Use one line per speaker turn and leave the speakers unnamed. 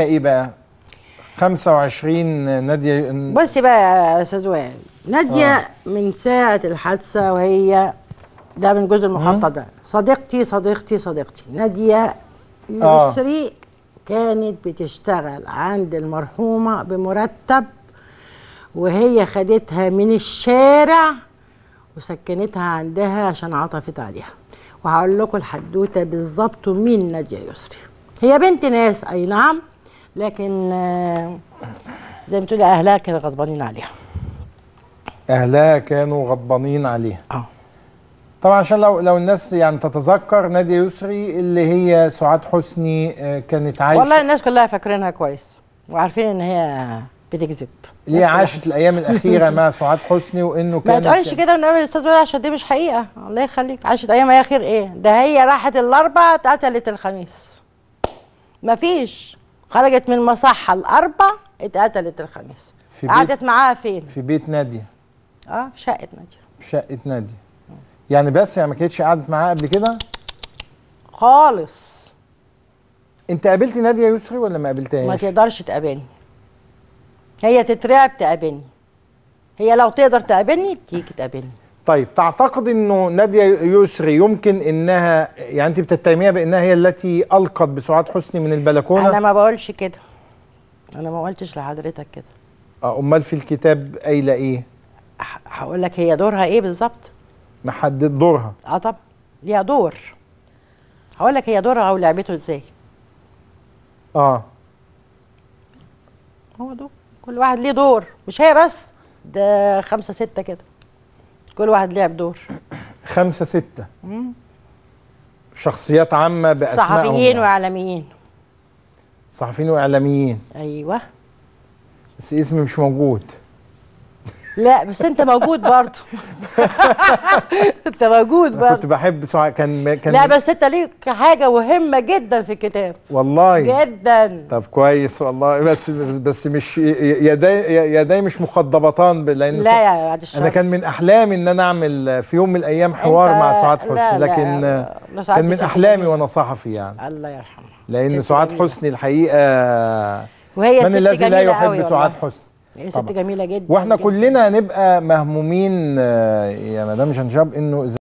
ايه بقى 25 ناديه
بصي بقى يا استاذ وائل ناديه آه. من ساعه الحادثه وهي ده من جزء المخطط ده صديقتي صديقتي صديقتي ناديه مصري آه. كانت بتشتغل عند المرحومه بمرتب وهي خدتها من الشارع وسكنتها عندها عشان عطفت عليها وهقول لكم الحدوته بالظبط مين ناديه يسري هي بنت ناس اي نعم لكن آه، زي ما تقول اهلها كانوا غضبانين عليها
اهلها كانوا غضبانين عليها اه طبعا عشان لو لو الناس يعني تتذكر نادي يسري اللي هي سعاد حسني آه، كانت عايشه والله
الناس كلها فاكرينها كويس وعارفين ان هي بتكذب ليه عاشت الايام الاخيره مع
سعاد حسني وانه كان ما تقولش كده
والنبي يا استاذ عشان دي مش حقيقه الله يخليك عاشت ايام اخر ايه ده هي راحت الاربع اتقتلت الخميس مفيش خرجت من مصحة الأربع اتقتلت الخميس في قعدت معاها فين؟ في
بيت نادية
اه في شقة نادية
في شقة نادية يعني بس يعني ما كانتش قعدت معاها قبل كده؟ خالص انت قابلتي نادية يسري ولا ما قابلتهاش؟ ما
تقدرش تقابلني هي تترعب تقابلني هي لو تقدر تقابلني تيجي تقابلني
طيب تعتقد انه ناديه يسري يمكن انها يعني انت بتتهميها بانها هي التي القت بسعاد حسني من البلكونه انا ما
بقولش كده انا ما قلتش لحضرتك كده
آه، امال في الكتاب قايله ايه
هقول لك هي دورها ايه بالظبط
نحدد دورها
اه طب ليها دور هقول لك هي دورها ولعبته ازاي اه هو دور كل واحد ليه دور مش هي بس ده خمسه سته كده كل واحد لعب دور
خمسة ستة مم. شخصيات عامة بأسماء صحفيين
وإعلاميين
صحفيين وإعلاميين أيوه بس اسمي مش موجود
لا بس انت موجود برضه انت موجود برضه
كنت بحب سعاد كان كان لا بس
انت ليك حاجه مهمه جدا في الكتاب والله جدا
طب كويس والله بس بس, بس مش يداي يداي مش مخضبطان لان لا يا
بعد انا كان من احلامي
ان انا اعمل في يوم من الايام حوار مع سعاد حسني لكن لا لا كان من احلامي وانا صحفي يعني الله يرحمه لان سعاد حسني الحقيقه وهي من الذي لا يحب سعاد حسني
هي ست جميله جدا واحنا جداً.
كلنا هنبقى مهمومين آه، يا مدام شنشاب انه